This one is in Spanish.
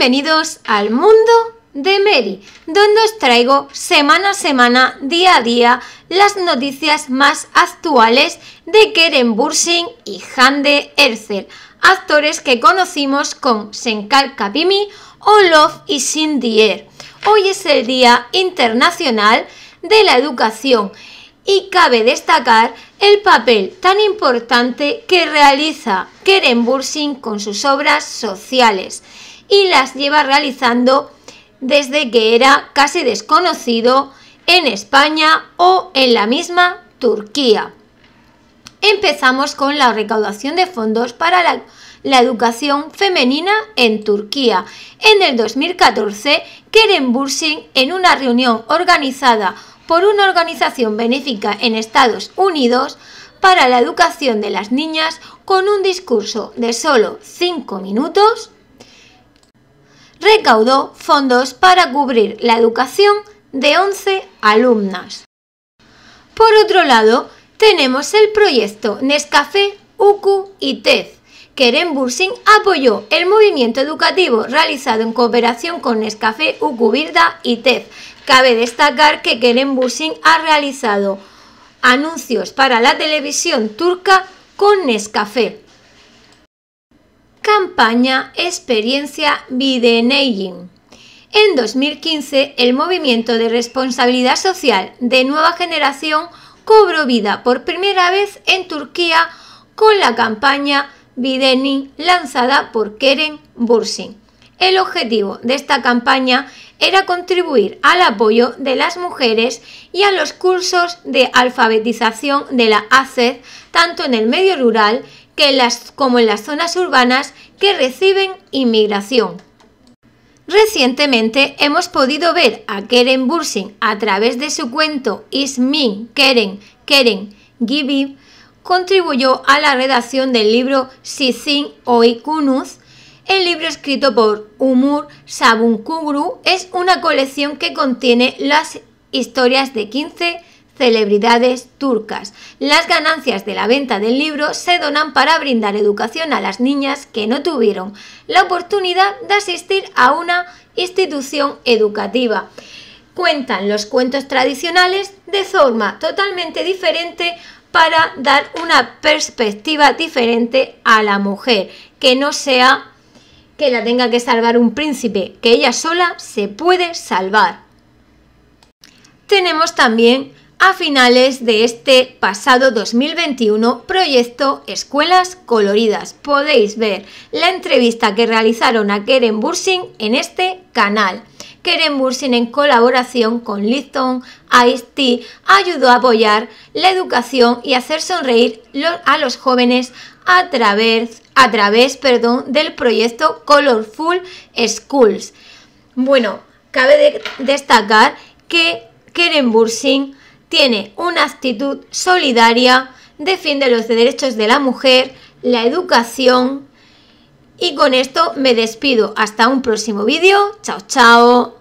Bienvenidos al mundo de Mary, donde os traigo semana a semana, día a día, las noticias más actuales de Keren Bursing y Hande Erzel, actores que conocimos con Senkal Kapimi, Olof y Sindier. Hoy es el Día Internacional de la Educación y cabe destacar el papel tan importante que realiza Keren Bursing con sus obras sociales y las lleva realizando desde que era casi desconocido en España o en la misma Turquía. Empezamos con la recaudación de fondos para la, educación femenina en Turquía. En el 2014, Keren Bursing en una reunión organizada por una organización benéfica en Estados Unidos para la educación de las niñas con un discurso de solo 5 minutos, recaudó fondos para cubrir la educación de 11 alumnas. Por otro lado, tenemos el proyecto Nescafé, UQ y TED, Keren Bursing apoyó el movimiento educativo realizado en cooperación con Nescafé, Birda y Tez. Cabe destacar que Keren Bursin ha realizado anuncios para la televisión turca con Nescafé. Campaña Experiencia Bideneyim. En 2015, el movimiento de responsabilidad social de nueva generación cobró vida por primera vez en Turquía con la campaña Bidenin lanzada por Keren Bursin. El objetivo de esta campaña era contribuir al apoyo de las mujeres y a los cursos de alfabetización de la ACED, tanto en el medio rural como en las zonas urbanas que reciben inmigración. Recientemente hemos podido ver a Keren Bursin a través de su cuento Is Ismin Keren Keren Gibib, contribuyó a la redacción del libro Sizin Oikunuz el libro escrito por Umur Sabunkugru es una colección que contiene las historias de 15 celebridades turcas. Las ganancias de la venta del libro se donan para brindar educación a las niñas que no tuvieron la oportunidad de asistir a una institución educativa. Cuentan los cuentos tradicionales de forma totalmente diferente para dar una perspectiva diferente a la mujer, que no sea que la tenga que salvar un príncipe, que ella sola se puede salvar. Tenemos también a finales de este pasado 2021 proyecto Escuelas Coloridas. Podéis ver la entrevista que realizaron a Keren Bursing en este canal. Keren Bursin en colaboración con Lipton ice ayudó a apoyar la educación y hacer sonreír a los jóvenes a través, a través perdón, del proyecto Colorful Schools. Bueno, cabe destacar que Keren Bursin tiene una actitud solidaria, defiende los derechos de la mujer, la educación, y con esto me despido. Hasta un próximo vídeo. Chao, chao.